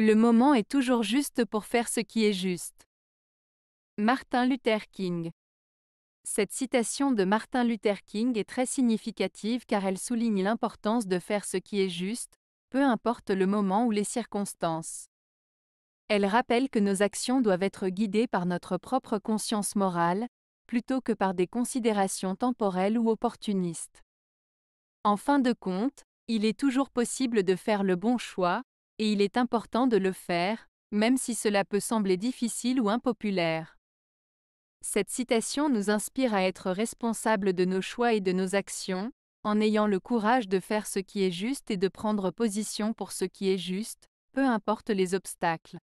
Le moment est toujours juste pour faire ce qui est juste. Martin Luther King Cette citation de Martin Luther King est très significative car elle souligne l'importance de faire ce qui est juste, peu importe le moment ou les circonstances. Elle rappelle que nos actions doivent être guidées par notre propre conscience morale, plutôt que par des considérations temporelles ou opportunistes. En fin de compte, il est toujours possible de faire le bon choix, et il est important de le faire, même si cela peut sembler difficile ou impopulaire. Cette citation nous inspire à être responsables de nos choix et de nos actions, en ayant le courage de faire ce qui est juste et de prendre position pour ce qui est juste, peu importe les obstacles.